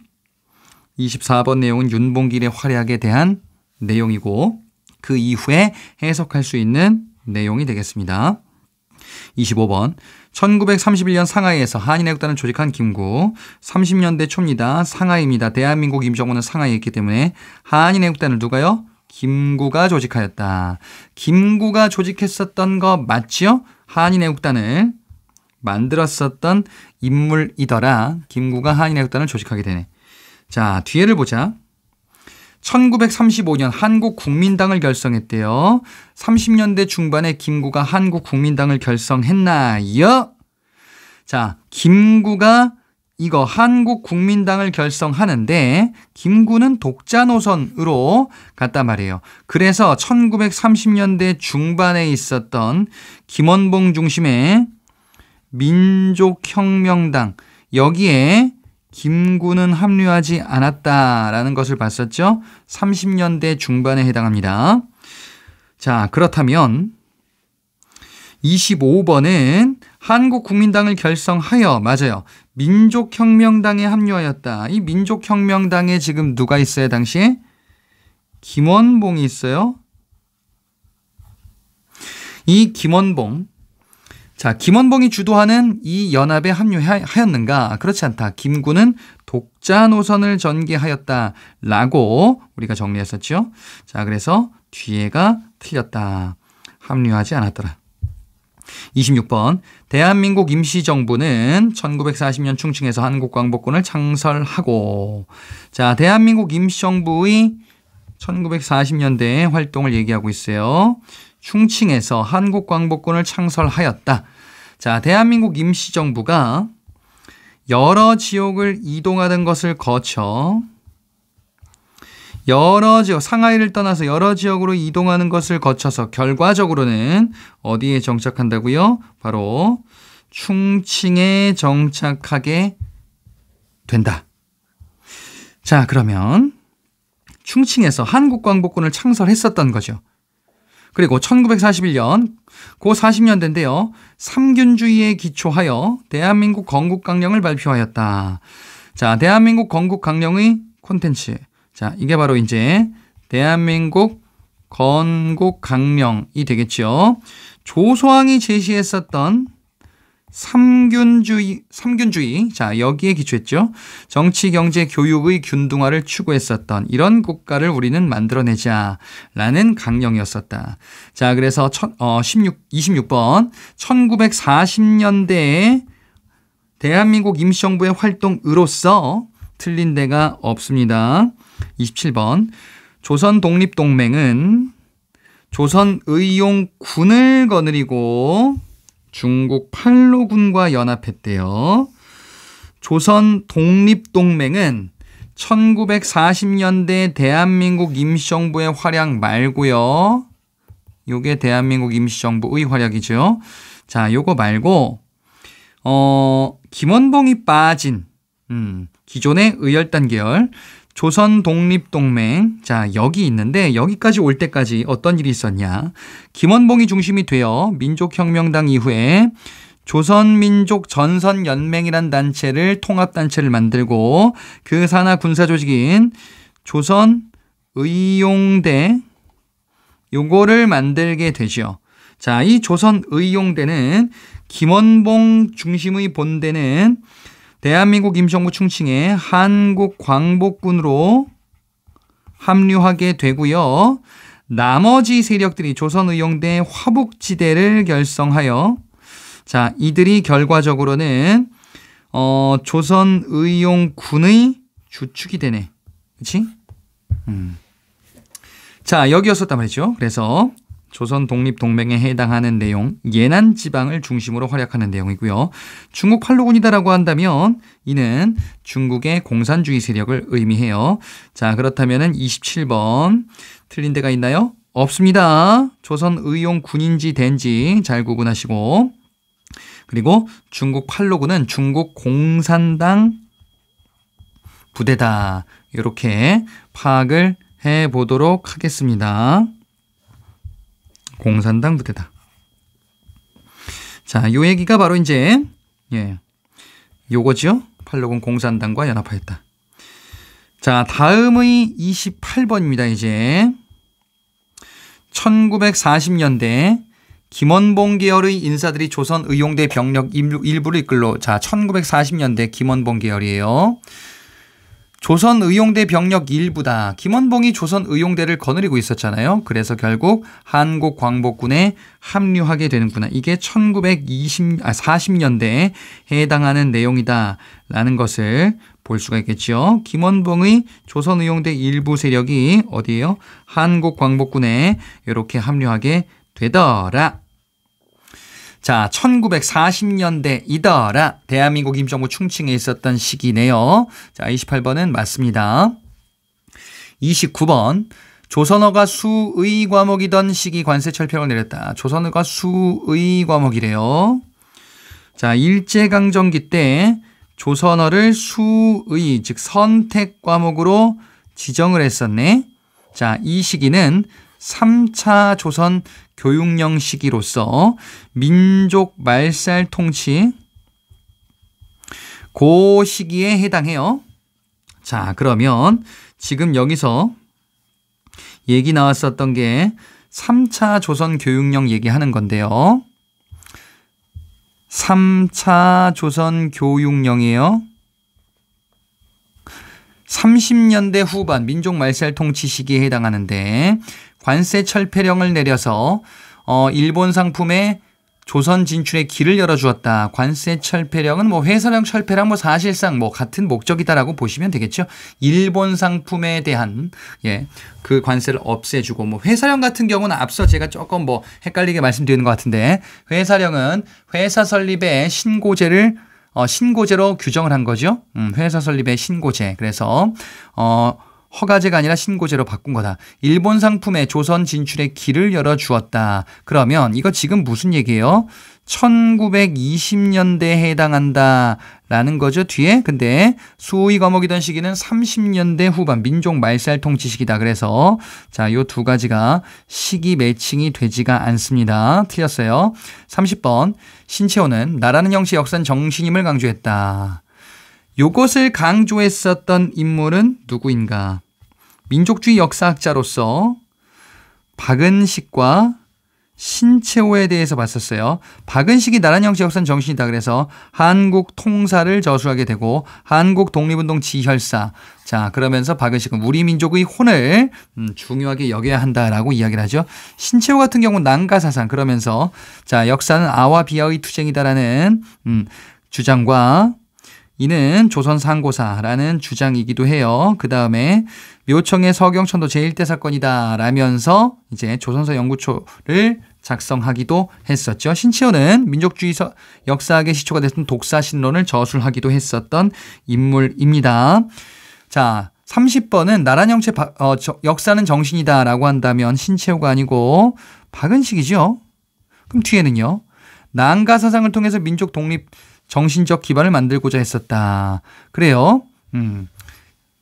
24번 내용은 윤봉길의 활약에 대한 내용이고 그 이후에 해석할 수 있는 내용이 되겠습니다. 25번 1931년 상하이에서 한인애국단을 조직한 김구 30년대 초입니다. 상하이입니다. 대한민국 임정원은 상하이에 있기 때문에 한인애국단을 누가요? 김구가 조직하였다. 김구가 조직했었던 거 맞지요? 한인애국단을 만들었었던 인물이더라. 김구가 한인애국단을 조직하게 되네. 자, 뒤에를 보자. 1935년 한국 국민당을 결성했대요. 30년대 중반에 김구가 한국 국민당을 결성했나요? 자, 김구가 이거 한국 국민당을 결성하는데 김구는 독자 노선으로 갔단 말이에요. 그래서 1930년대 중반에 있었던 김원봉 중심의 민족혁명당 여기에 김구는 합류하지 않았다라는 것을 봤었죠. 30년대 중반에 해당합니다. 자, 그렇다면 25번은 한국국민당을 결성하여 맞아요. 민족혁명당에 합류하였다. 이 민족혁명당에 지금 누가 있어요, 당시에? 김원봉이 있어요. 이 김원봉. 자, 김원봉이 주도하는 이 연합에 합류하였는가? 그렇지 않다. 김군은 독자 노선을 전개하였다. 라고 우리가 정리했었죠. 자, 그래서 뒤에가 틀렸다. 합류하지 않았더라. 26번 대한민국 임시정부는 1940년 충칭에서 한국 광복군을 창설하고 자 대한민국 임시정부의 1940년대의 활동을 얘기하고 있어요. 충칭에서 한국 광복군을 창설하였다. 자 대한민국 임시정부가 여러 지역을 이동하던 것을 거쳐 여러 지역, 상하이를 떠나서 여러 지역으로 이동하는 것을 거쳐서 결과적으로는 어디에 정착한다고요? 바로 충칭에 정착하게 된다. 자, 그러면 충칭에서 한국광복군을 창설했었던 거죠. 그리고 1941년, 고 40년대인데요. 삼균주의에 기초하여 대한민국 건국 강령을 발표하였다. 자, 대한민국 건국 강령의 콘텐츠. 자, 이게 바로 이제 대한민국 건국 강명이 되겠죠. 조소왕이 제시했었던 삼균주의, 삼균주의. 자, 여기에 기초했죠. 정치, 경제, 교육의 균등화를 추구했었던 이런 국가를 우리는 만들어내자라는 강령이었었다. 자, 그래서 천, 어, 16, 26번. 1940년대에 대한민국 임시정부의 활동으로서 틀린 데가 없습니다. 27번 조선 독립동맹은 조선 의용군을 거느리고 중국 팔로군과 연합했대요. 조선 독립동맹은 1940년대 대한민국 임시정부의 활약 말고요. 요게 대한민국 임시정부의 활약이죠. 자, 요거 말고 어 김원봉이 빠진 음, 기존의 의열단 계열 조선 독립 동맹 자 여기 있는데 여기까지 올 때까지 어떤 일이 있었냐 김원봉이 중심이 되어 민족혁명당 이후에 조선민족전선연맹이란 단체를 통합단체를 만들고 그 산하 군사조직인 조선의용대 요거를 만들게 되죠. 자, 이 조선의용대는 김원봉 중심의 본대는 대한민국 임시정부 충칭에 한국 광복군으로 합류하게 되고요. 나머지 세력들이 조선의용대 화북지대를 결성하여 자 이들이 결과적으로는 어, 조선의용군의 주축이 되네. 그치? 음. 자 여기였었단 말이죠. 그래서 조선 독립 동맹에 해당하는 내용, 예난 지방을 중심으로 활약하는 내용이고요. 중국 팔로군이다라고 한다면 이는 중국의 공산주의 세력을 의미해요. 자, 그렇다면은 27번 틀린 데가 있나요? 없습니다. 조선 의용 군인지 된지 잘 구분하시고 그리고 중국 팔로군은 중국 공산당 부대다. 이렇게 파악을 해 보도록 하겠습니다. 공산당 부대다. 자, 요 얘기가 바로 이제 예. 요거죠. 팔로군 공산당과 연합하였다. 자, 다음의 28번입니다. 이제 1940년대 김원봉 계열의 인사들이 조선 의용대 병력 일부를 이끌로 자, 1940년대 김원봉 계열이에요. 조선의용대 병력 일부다. 김원봉이 조선의용대를 거느리고 있었잖아요. 그래서 결국 한국 광복군에 합류하게 되는구나. 이게 1920, 아, 40년대에 해당하는 내용이다라는 것을 볼 수가 있겠죠. 김원봉의 조선의용대 일부 세력이 어디예요? 한국 광복군에 이렇게 합류하게 되더라. 자, 1940년대 이더라 대한민국 임정부 충칭에 있었던 시기네요. 자, 28번은 맞습니다. 29번 조선어가 수의 과목이던 시기 관세 철폐를 내렸다. 조선어가 수의 과목이래요. 자, 일제강점기 때 조선어를 수의, 즉 선택 과목으로 지정을 했었네. 자, 이 시기는 3차 조선 교육령 시기로서 민족 말살 통치 고 시기에 해당해요. 자, 그러면 지금 여기서 얘기 나왔었던 게 3차 조선 교육령 얘기하는 건데요. 3차 조선 교육령이에요. 30년대 후반 민족 말살 통치 시기에 해당하는데 관세 철폐령을 내려서 어, 일본 상품의 조선 진출의 길을 열어주었다. 관세 철폐령은 뭐 회사령 철폐랑 뭐 사실상 뭐 같은 목적이다라고 보시면 되겠죠. 일본 상품에 대한 예그 관세를 없애주고 뭐 회사령 같은 경우는 앞서 제가 조금 뭐 헷갈리게 말씀드리는 것 같은데 회사령은 회사 설립의 신고제를 어, 신고제로 규정을 한 거죠. 음, 회사 설립의 신고제. 그래서 어 허가제가 아니라 신고제로 바꾼 거다. 일본 상품의 조선 진출의 길을 열어주었다. 그러면 이거 지금 무슨 얘기예요? 1920년대에 해당한다. 라는 거죠. 뒤에 근데 수호의 거목이던 시기는 30년대 후반 민족 말살 통치 시기다. 그래서 자, 요 두 가지가 시기 매칭이 되지가 않습니다. 틀렸어요. 30번 신채호는 나라는 영시 역산 정신임을 강조했다. 요것을 강조했었던 인물은 누구인가? 민족주의 역사학자로서 박은식과 신채호에 대해서 봤었어요. 박은식이 나란 형제 역사는 정신이다 그래서 한국 통사를 저수하게 되고 한국 독립운동 지혈사. 자, 그러면서 박은식은 우리 민족의 혼을 음, 중요하게 여겨야 한다라고 이야기를 하죠. 신채호 같은 경우는 난가 사상 그러면서 자, 역사는 아와 비아의 투쟁이다라는 음, 주장과 이는 조선상고사라는 주장이기도 해요. 그 다음에 묘청의 서경천도 제1대 사건이다 라면서 이제 조선사 연구초를 작성하기도 했었죠. 신치호는 민족주의 역사학의 시초가 됐던 독사신론을 저술하기도 했었던 인물입니다. 자, 30번은 나란 형체 바, 어, 저, 역사는 정신이다 라고 한다면 신채호가 아니고 박은식이죠. 그럼 뒤에는요. 난가 사상을 통해서 민족 독립 정신적 기반을 만들고자 했었다. 그래요. 음.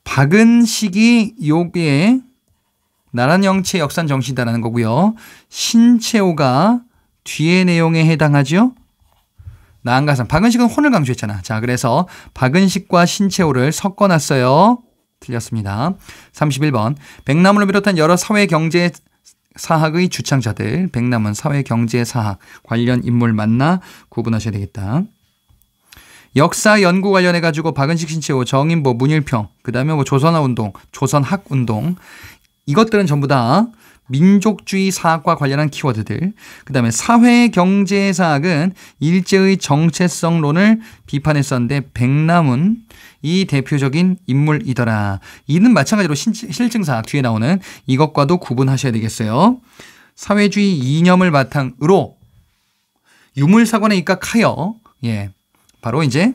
박은식이 요게 나란 영체 역산 정신이다라는 거고요. 신채호가 뒤의 내용에 해당하죠. 나한가상. 박은식은 혼을 강조했잖아. 자, 그래서 박은식과 신채호를 섞어놨어요. 틀렸습니다. 31번. 백남을 비롯한 여러 사회 경제 사학의 주창자들, 백남은 사회 경제 사학 관련 인물 만나 구분하셔야 되겠다. 역사 연구 관련해 가지고 박은식 신채호, 뭐 정인보, 문일평, 그다음에 뭐 조선화 운동, 조선학 운동 이것들은 전부 다 민족주의 사학과 관련한 키워드들. 그다음에 사회 경제 사학은 일제의 정체성론을 비판했었는데 백남은 이 대표적인 인물이더라. 이는 마찬가지로 실증 사학 뒤에 나오는 이것과도 구분하셔야 되겠어요. 사회주의 이념을 바탕으로 유물사관에 입각하여 예. 바로 이제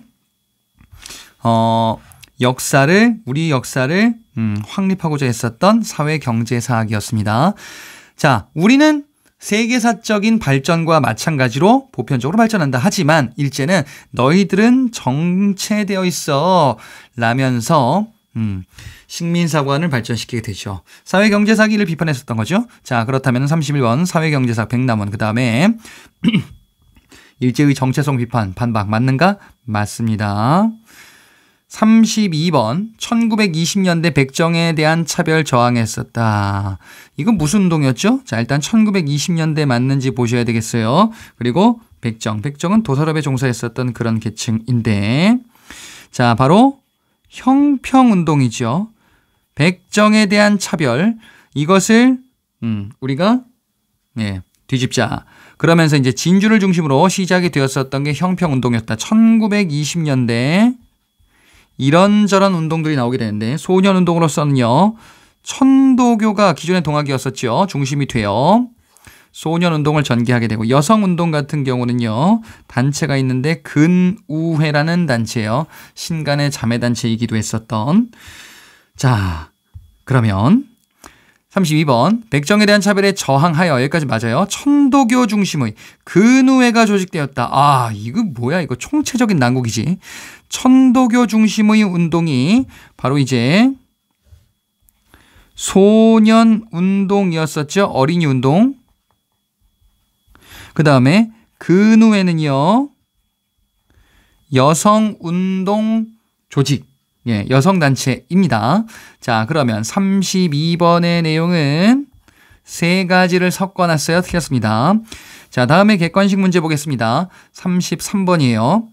어, 역사를 우리 역사를 음, 확립하고자 했었던 사회 경제 사학이었습니다. 자, 우리는 세계사적인 발전과 마찬가지로 보편적으로 발전한다. 하지만 일제는 너희들은 정체되어 있어 라면서 음, 식민사관을 발전시키게 되죠. 사회경제사기를 비판했었던 거죠. 자, 그렇다면 3 1번 사회경제사 백남원 그 다음에 일제의 정체성 비판, 반박 맞는가? 맞습니다. 32번 1920년대 백정에 대한 차별 저항했었다. 이건 무슨 운동이었죠? 자, 일단 1920년대 맞는지 보셔야 되겠어요. 그리고 백정, 백정은 도서업에 종사했었던 그런 계층인데 자, 바로 형평운동이죠. 백정에 대한 차별 이것을 음, 우리가 예, 뒤집자. 그러면서 이제 진주를 중심으로 시작이 되었었던 게 형평운동이었다. 1920년대 이런저런 운동들이 나오게 되는데 소년운동으로서는요. 천도교가 기존의 동학이었었죠. 중심이 되어 소년 운동을 전개하게 되고 여성 운동 같은 경우는요. 단체가 있는데 근우회라는 단체예요. 신간의 자매 단체이기도 했었던 자, 그러면 32번 백정에 대한 차별에 저항하여 여기까지 맞아요. 천도교 중심의 근우회가 조직되었다. 아 이거 뭐야 이거 총체적인 난국이지. 천도교 중심의 운동이 바로 이제 소년 운동이었었죠. 어린이 운동. 그 다음에 근우회는요. 여성 운동 조직. 예, 여성단체입니다. 자, 그러면 32번의 내용은 세 가지를 섞어놨어요. 틀렸습니다. 자, 다음에 객관식 문제 보겠습니다. 33번이에요.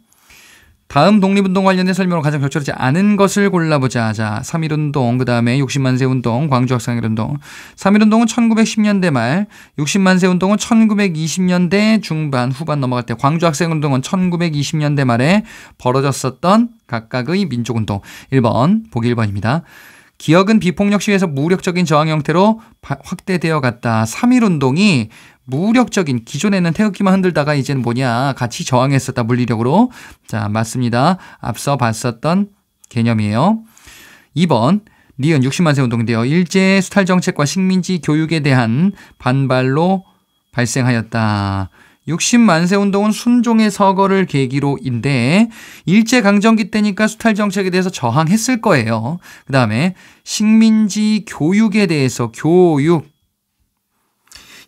다음 독립운동 관련된 설명으로 가장 격절하지 않은 것을 골라보자. 자, 3.1운동, 그 다음에 60만세 운동, 광주학생일운동. 3.1운동은 1910년대 말, 60만세 운동은 1920년대 중반, 후반 넘어갈 때, 광주학생운동은 1920년대 말에 벌어졌었던 각각의 민족운동. 1번, 보기 1번입니다. 기억은 비폭력 시위에서 무력적인 저항 형태로 확대되어 갔다. 3.1운동이 무력적인 기존에는 태극기만 흔들다가 이제는 뭐냐 같이 저항했었다 물리력으로 자 맞습니다 앞서 봤었던 개념이에요 2번 니은 60만 세 운동인데요 일제 수탈 정책과 식민지 교육에 대한 반발로 발생하였다 60만 세 운동은 순종의 서거를 계기로인데 일제 강점기 때니까 수탈 정책에 대해서 저항했을 거예요. 그다음에 식민지 교육에 대해서 교육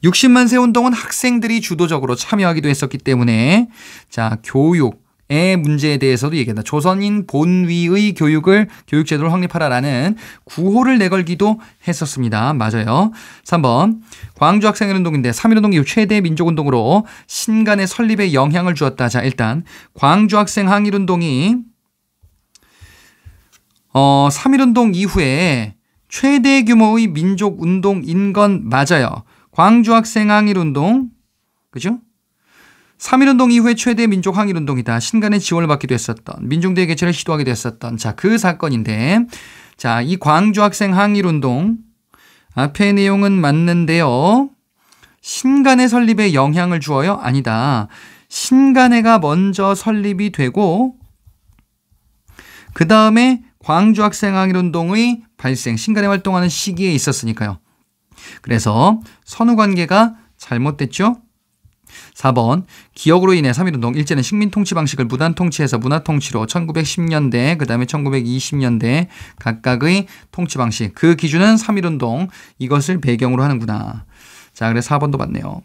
60만 세 운동은 학생들이 주도적으로 참여하기도 했었기 때문에 자, 교육 의 문제에 대해서도 얘기한다. 조선인 본위의 교육을 교육제도를 확립하라라는 구호를 내걸기도 했었습니다. 맞아요. 3번 광주 학생운동인데 회 3.1운동 이후 최대 민족운동으로 신간의 설립에 영향을 주었다. 자 일단 광주 학생 항일운동이 어, 3.1운동 이후에 최대 규모의 민족운동인 건 맞아요. 광주 학생 항일 운동, 그죠? 3.1운동 이후에 최대 민족 항일운동이다. 신간의 지원을 받기도 했었던, 민중대 개최를 시도하기도 했었던, 자, 그 사건인데, 자, 이 광주 학생 항일운동, 앞의 내용은 맞는데요. 신간의 설립에 영향을 주어요? 아니다. 신간회가 먼저 설립이 되고, 그 다음에 광주 학생 항일운동의 발생, 신간회 활동하는 시기에 있었으니까요. 그래서 선후 관계가 잘못됐죠? 4번 기억으로 인해 3.1운동 일제는 식민통치 방식을 무단통치에서 문화통치로 1910년대 그 다음에 1920년대 각각의 통치 방식 그 기준은 3.1운동 이것을 배경으로 하는구나 자 그래서 4번도 맞네요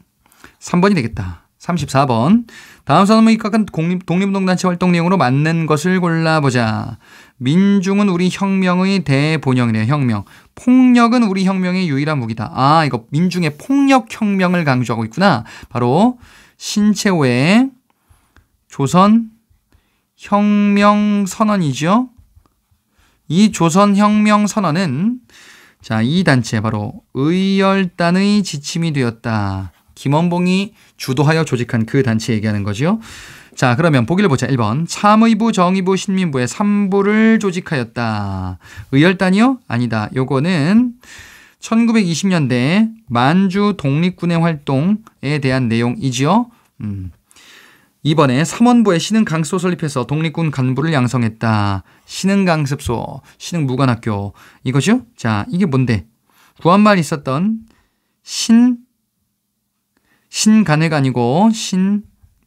3번이 되겠다 34번. 다음 사람은 입각한 독립, 독립운동단체 활동내용으로 맞는 것을 골라보자. 민중은 우리 혁명의 대본영이래요. 혁명. 폭력은 우리 혁명의 유일한 무기다. 아, 이거 민중의 폭력혁명을 강조하고 있구나. 바로 신채호의 조선 혁명 선언이죠. 이 조선 혁명 선언은 자, 이 단체 바로 의열단의 지침이 되었다. 김원봉이 주도하여 조직한 그 단체 얘기하는 거지요. 자, 그러면 보기를 보자. 1번. 참의부, 정의부, 신민부의 3부를 조직하였다. 의열단이요? 아니다. 요거는 1920년대 만주 독립군의 활동에 대한 내용이지요. 음. 이번에 삼원부에신흥강소 설립해서 독립군 간부를 양성했다. 신흥강습소, 신흥무관학교 이거죠? 자, 이게 뭔데? 구한말 있었던 신 신간회가 아니고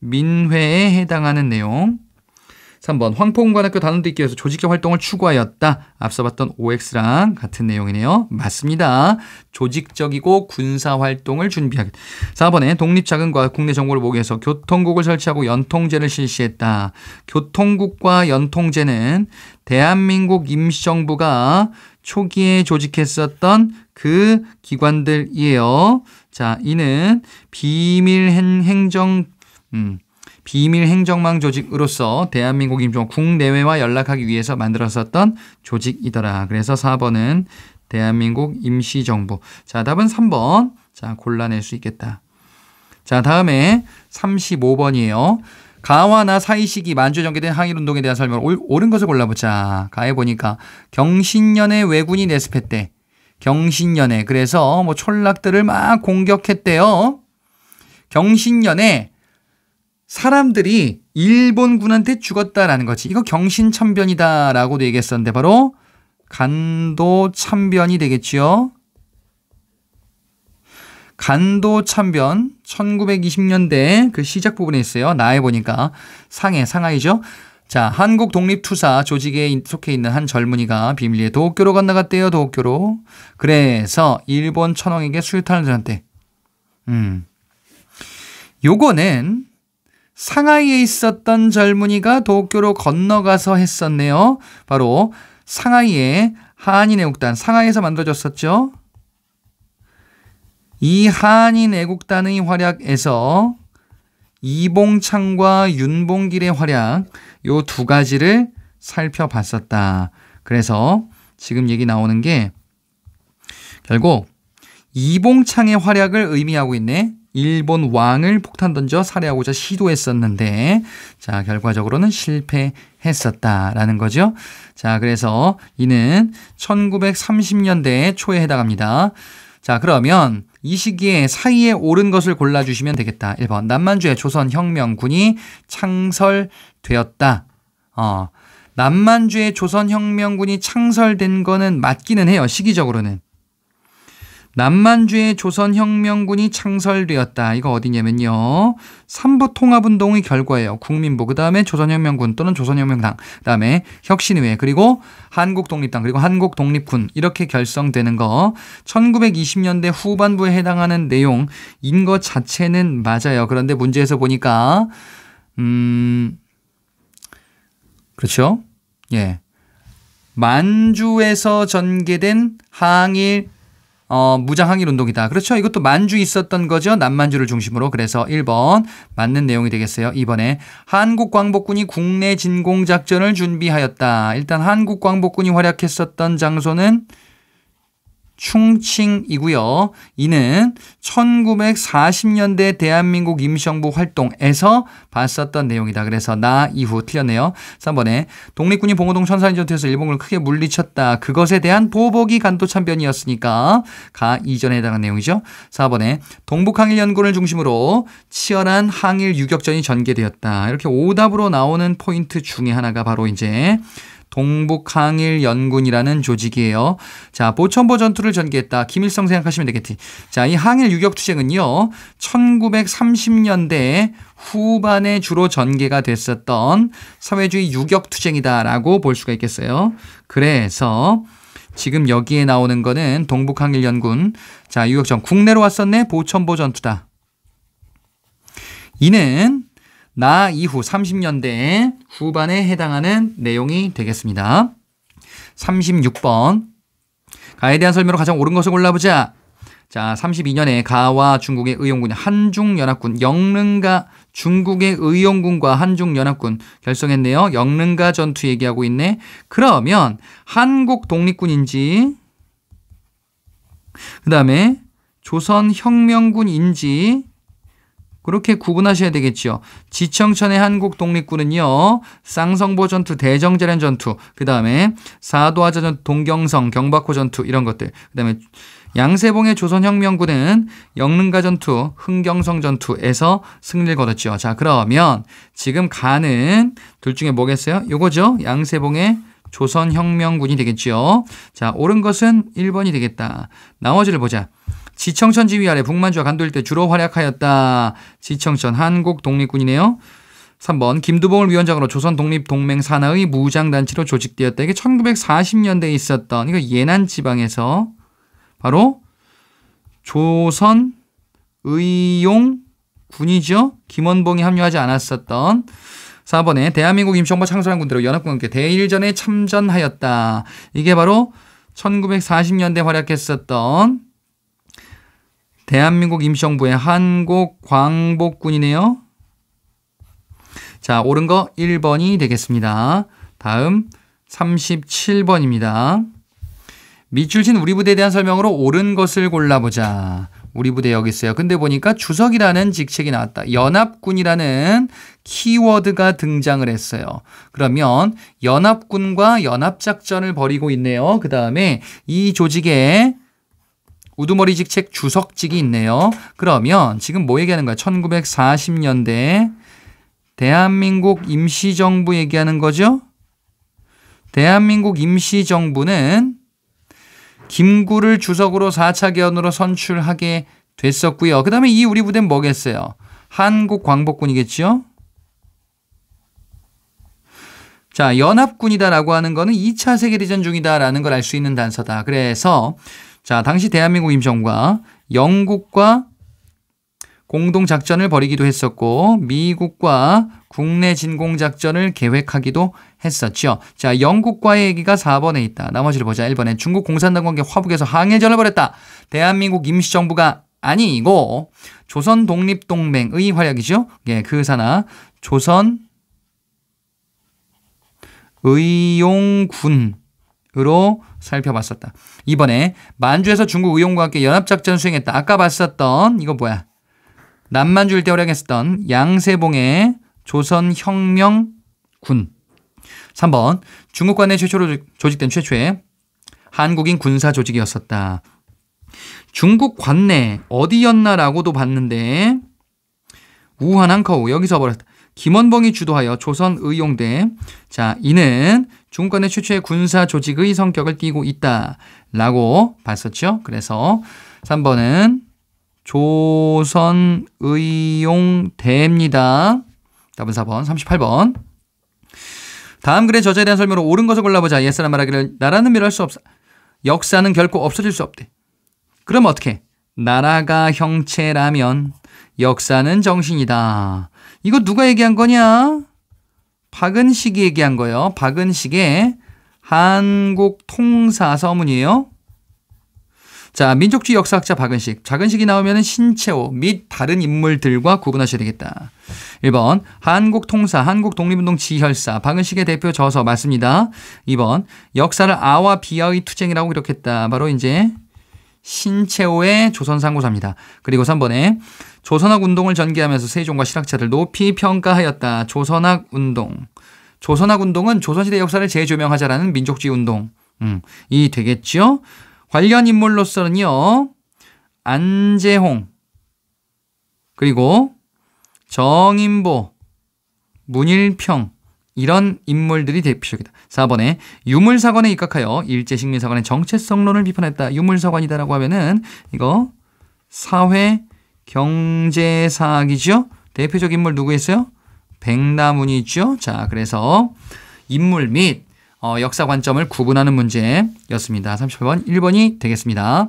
신민회에 해당하는 내용. 3번 황포공관학교 단원 듣기 에서 조직적 활동을 추구하였다. 앞서 봤던 OX랑 같은 내용이네요. 맞습니다. 조직적이고 군사 활동을 준비하겠다. 4번에 독립자금과 국내 정보를 보기위해서 교통국을 설치하고 연통제를 실시했다. 교통국과 연통제는 대한민국 임시정부가 초기에 조직했었던 그 기관들이에요. 자, 이는 비밀 행정 음, 비밀 행정망 조직으로서 대한민국 임종 국내외와 연락하기 위해서 만들었었던 조직이더라. 그래서 4번은 대한민국 임시정부. 자, 답은 3번. 자, 골라낼 수 있겠다. 자, 다음에 35번이에요. 가와나 사이 시기 만주에 전개된 항일운동에 대한 설명을 옳은 것을 골라보자. 가해 보니까 경신년의 왜군이 내습했대. 경신년에 그래서 뭐 촌락들을 막 공격했대요. 경신년에 사람들이 일본군한테 죽었다라는 거지. 이거 경신참변이다라고도 얘기했었는데 바로 간도참변이 되겠지요. 간도참변 1920년대 그 시작 부분에 있어요. 나에 보니까 상해 상하이죠. 자, 한국 독립투사 조직에 속해 있는 한 젊은이가 비밀리에 도쿄로 건너갔대요, 도쿄로. 그래서 일본 천황에게 수유탄을 전한대 음. 요거는 상하이에 있었던 젊은이가 도쿄로 건너가서 했었네요. 바로 상하이의 한인 애국단, 상하이에서 만들어졌었죠. 이 한인 애국단의 활약에서 이봉창과 윤봉길의 활약 요 두 가지를 살펴봤었다. 그래서 지금 얘기 나오는 게 결국 이봉창의 활약을 의미하고 있네. 일본 왕을 폭탄 던져 살해하고자 시도했었는데 자 결과적으로는 실패했었다라는 거죠. 자 그래서 이는 1930년대 초에 해당합니다. 자 그러면 이 시기에 사이에 옳은 것을 골라주시면 되겠다. 1번. 남만주의 조선혁명군이 창설되었다. 어. 남만주의 조선혁명군이 창설된 거는 맞기는 해요. 시기적으로는. 남만주의 조선혁명군이 창설되었다. 이거 어디냐면요. 삼부 통합운동의 결과예요. 국민부그 다음에 조선혁명군 또는 조선혁명당, 그 다음에 혁신의회, 그리고 한국독립당, 그리고 한국독립군 이렇게 결성되는 거. 1920년대 후반부에 해당하는 내용인 것 자체는 맞아요. 그런데 문제에서 보니까 음 그렇죠. 예. 만주에서 전개된 항일 어, 무장항일 운동이다. 그렇죠. 이것도 만주 있었던 거죠. 남만주를 중심으로. 그래서 1번 맞는 내용이 되겠어요. 2번에 한국 광복군이 국내 진공 작전을 준비하였다. 일단 한국 광복군이 활약했었던 장소는 충칭이고요. 이는 1940년대 대한민국 임시정부 활동에서 봤었던 내용이다. 그래서 나 이후 틀렸네요. 3번에 독립군이 봉오동 천산전투에서 일본군을 크게 물리쳤다. 그것에 대한 보복이 간도참변이었으니까 가 이전에 해당한 내용이죠. 4번에 동북항일 연구를 중심으로 치열한 항일 유격전이 전개되었다. 이렇게 오답으로 나오는 포인트 중에 하나가 바로 이제 동북항일연군이라는 조직이에요. 자, 보천보 전투를 전개했다. 김일성 생각하시면 되겠지. 자, 이 항일 유격투쟁은요. 1930년대 후반에 주로 전개가 됐었던 사회주의 유격투쟁이다라고 볼 수가 있겠어요. 그래서 지금 여기에 나오는 거는 동북항일연군. 자, 유격전 국내로 왔었네. 보천보 전투다. 이는 나 이후 30년대 후반에 해당하는 내용이 되겠습니다. 36번. 가에 대한 설명으로 가장 옳은 것을 골라보자. 자, 32년에 가와 중국의 의용군 한중연합군 영릉가 중국의 의용군과 한중연합군 결성했네요. 영릉가 전투 얘기하고 있네. 그러면 한국 독립군인지 그다음에 조선 혁명군인지 그렇게 구분하셔야 되겠죠 지청천의 한국 독립군은요. 쌍성보 전투, 대정제련 전투, 그 다음에 사도하자 전투, 동경성, 경박호 전투 이런 것들. 그 다음에 양세봉의 조선혁명군은 영릉가 전투, 흥경성 전투에서 승리를 거뒀죠. 자 그러면 지금 가는 둘 중에 뭐겠어요? 요거죠. 양세봉의 조선혁명군이 되겠죠자 옳은 것은 1번이 되겠다. 나머지를 보자. 지청천 지휘 아래 북만주와 간도일 때 주로 활약하였다. 지청천 한국 독립군이네요. 3번 김두봉을 위원장으로 조선 독립동맹 산하의 무장단체로 조직되었다. 이게 1940년대에 있었던 이거 예난 지방에서 바로 조선 의용 군이죠. 김원봉이 합류하지 않았었던 4번에 대한민국 임시정부 창설한 군대로 연합군과 함께 대일전에 참전하였다. 이게 바로 1940년대 활약했었던 대한민국 임시정부의 한국 광복군이네요. 자, 옳은 거 1번이 되겠습니다. 다음 37번입니다. 밑줄 친 우리 부대에 대한 설명으로 옳은 것을 골라보자. 우리 부대 여기 있어요. 근데 보니까 주석이라는 직책이 나왔다. 연합군이라는 키워드가 등장을 했어요. 그러면 연합군과 연합작전을 벌이고 있네요. 그 다음에 이 조직에 우두머리 직책 주석직이 있네요. 그러면 지금 뭐 얘기하는 거야? 1940년대 대한민국 임시정부 얘기하는 거죠? 대한민국 임시정부는 김구를 주석으로 4차 개헌으로 선출하게 됐었고요. 그 다음에 이 우리 부대는 뭐겠어요? 한국광복군이겠죠 자, 연합군이다라고 하는 거는 2차 세계대전 중이다라는 걸 알 수 있는 단서다. 그래서 자, 당시 대한민국 임정부가 영국과 공동 작전을 벌이기도 했었고 미국과 국내 진공 작전을 계획하기도 했었죠. 자, 영국과의 얘기가 4번에 있다. 나머지를 보자. 1번에 중국 공산당 관계 화북에서 항해전을 벌였다. 대한민국 임시정부가 아니고 조선 독립 동맹의 활약이죠. 예, 그 사나 조선 의용군으로 살펴봤었다. 이번에 만주에서 중국 의용과 함께 연합작전 수행했다. 아까 봤었던 이거 뭐야? 남만주 일대 활약했었던 양세봉의 조선혁명군. 3번 중국과 내 최초로 조직된 최초의 한국인 군사 조직이었었다. 중국 관내 어디였나라고도 봤는데 우한 한커우 여기서 버렸다 김원봉이 주도하여 조선 의용대 자 이는 중권의 최초의 군사 조직의 성격을 띠고 있다라고 봤었죠. 그래서 3번은 조선 의용대입니다. 답은 4번 38번. 다음 글의 저자에 대한 설명으로 옳은 것을 골라보자. 옛사람 말하기를 나라는 멸할 수 없어. 역사는 결코 없어질 수 없대. 그럼 어떻게? 나라가 형체라면 역사는 정신이다. 이거 누가 얘기한 거냐? 박은식이 얘기한 거예요. 박은식의 한국 통사 서문이에요. 자, 민족주의 역사학자 박은식. 박은식이 나오면 신채호및 다른 인물들과 구분하셔야 되겠다. 1번, 한국 통사, 한국 독립운동 지혈사, 박은식의 대표 저서 맞습니다. 2번, 역사를 아와 비아의 투쟁이라고 기록했다. 바로 이제 신채호의 조선상고사입니다. 그리고 3번에 조선학 운동을 전개하면서 세종과 실학자를 높이 평가하였다. 조선학 운동. 조선학 운동은 조선시대 역사를 재조명하자라는 민족주의 운동. 음, 이 되겠죠? 관련 인물로서는요, 안재홍, 그리고 정인보, 문일평, 이런 인물들이 대표적이다. 4번에 유물사관에 입각하여 일제식민사관의 정체성론을 비판했다. 유물사관이다라고 하면은 이거 사회 경제사학이죠. 대표적 인물 누구였어요? 백남문이죠 자, 그래서 인물 및 어, 역사 관점을 구분하는 문제였습니다. 38번 1번이 되겠습니다.